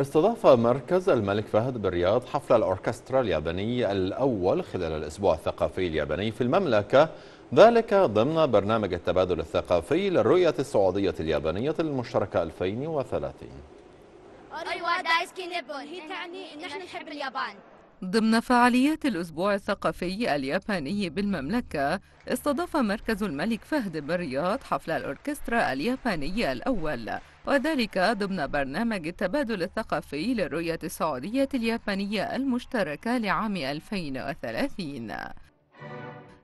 استضاف مركز الملك فهد بالرياض حفل الأوركسترا الياباني الأول خلال الأسبوع الثقافي الياباني في المملكة ذلك ضمن برنامج التبادل الثقافي للرؤية السعودية اليابانية المشتركة 2030 أيوة دايسكي نيبون هي تعني إن نحن نحب اليابان ضمن فعاليات الأسبوع الثقافي الياباني بالمملكة استضاف مركز الملك فهد بالرياض حفل الأوركسترا الياباني الأول وذلك ضمن برنامج التبادل الثقافي للرؤية السعودية اليابانية المشتركة لعام 2030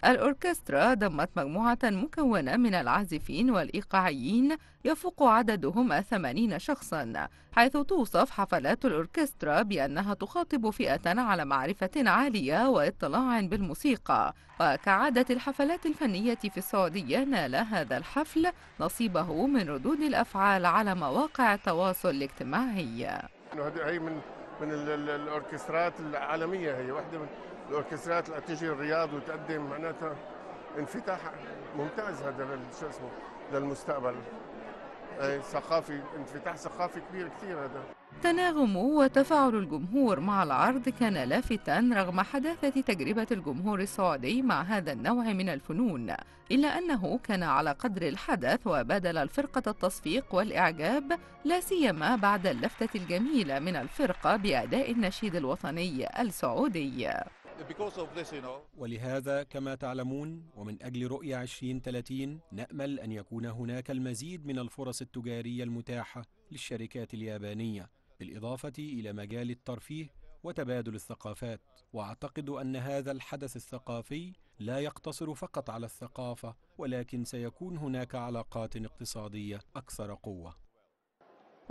الأوركسترا ضمت مجموعة مكونة من العازفين والإيقاعيين يفوق عددهم ثمانين شخصا حيث توصف حفلات الأوركسترا بأنها تخاطب فئة على معرفة عالية واطلاع بالموسيقى وكعادة الحفلات الفنية في السعودية نال هذا الحفل نصيبه من ردود الأفعال على مواقع التواصل الاجتماعي هي من من الاوركسترات العالميه هي واحده من الاوركسترات اللي تجي الرياض وتقدم معناتها انفتاح ممتاز هذا شو اسمه للمستقبل ثقافي انفتاح ثقافي كبير كثير هذا تناغم وتفاعل الجمهور مع العرض كان لافتا رغم حداثة تجربة الجمهور السعودي مع هذا النوع من الفنون إلا أنه كان على قدر الحدث وبادل الفرقة التصفيق والإعجاب لا سيما بعد اللفتة الجميلة من الفرقة بأداء النشيد الوطني السعودي ولهذا كما تعلمون ومن أجل رؤية 2030 نأمل أن يكون هناك المزيد من الفرص التجارية المتاحة للشركات اليابانية بالإضافة إلى مجال الترفيه وتبادل الثقافات وأعتقد أن هذا الحدث الثقافي لا يقتصر فقط على الثقافة ولكن سيكون هناك علاقات اقتصادية أكثر قوة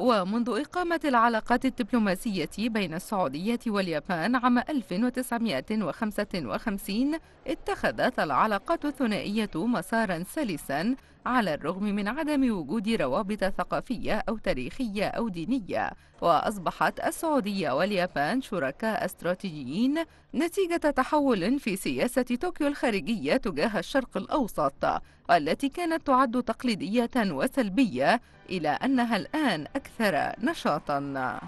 ومنذ إقامة العلاقات الدبلوماسية بين السعودية واليابان عام 1955 اتخذت العلاقات الثنائية مسارا سلسا على الرغم من عدم وجود روابط ثقافية أو تاريخية أو دينية وأصبحت السعودية واليابان شركاء استراتيجيين نتيجة تحول في سياسة طوكيو الخارجية تجاه الشرق الأوسط والتي كانت تعد تقليدية وسلبية إلى أنها الآن أكثر نشاطاً